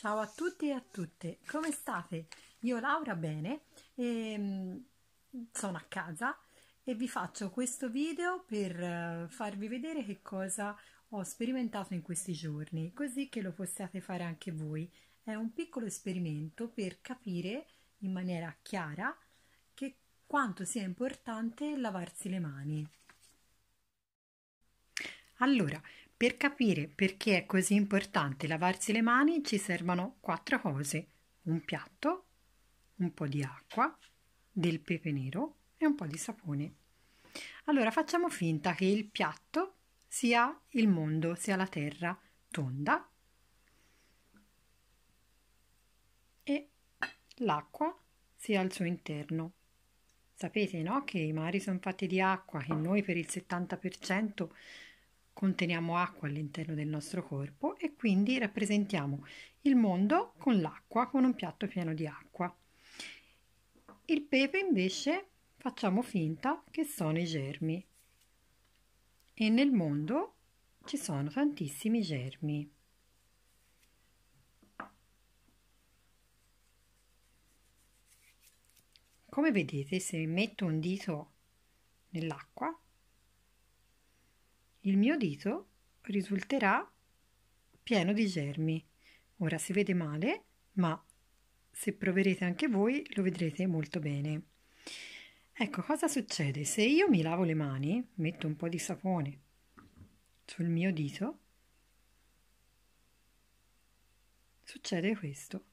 Ciao a tutti e a tutte, come state? Io Laura bene, e, ehm, sono a casa e vi faccio questo video per eh, farvi vedere che cosa ho sperimentato in questi giorni, così che lo possiate fare anche voi. È un piccolo esperimento per capire in maniera chiara che quanto sia importante lavarsi le mani. Allora, per capire perché è così importante lavarsi le mani ci servono quattro cose, un piatto, un po' di acqua, del pepe nero e un po' di sapone. Allora facciamo finta che il piatto sia il mondo, sia la terra tonda e l'acqua sia al suo interno. Sapete no? che i mari sono fatti di acqua, e noi per il 70% conteniamo acqua all'interno del nostro corpo e quindi rappresentiamo il mondo con l'acqua, con un piatto pieno di acqua. Il pepe invece facciamo finta che sono i germi e nel mondo ci sono tantissimi germi. Come vedete se metto un dito nell'acqua il mio dito risulterà pieno di germi. Ora si vede male, ma se proverete anche voi lo vedrete molto bene. Ecco, cosa succede? Se io mi lavo le mani, metto un po' di sapone sul mio dito, succede questo.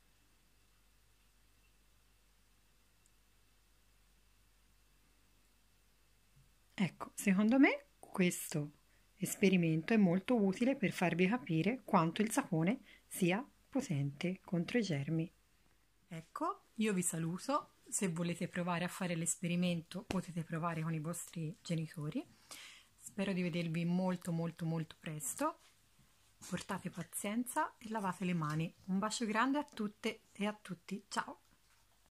Ecco, secondo me questo esperimento è molto utile per farvi capire quanto il sapone sia potente contro i germi. Ecco, io vi saluto. Se volete provare a fare l'esperimento potete provare con i vostri genitori. Spero di vedervi molto molto molto presto. Portate pazienza e lavate le mani. Un bacio grande a tutte e a tutti. Ciao!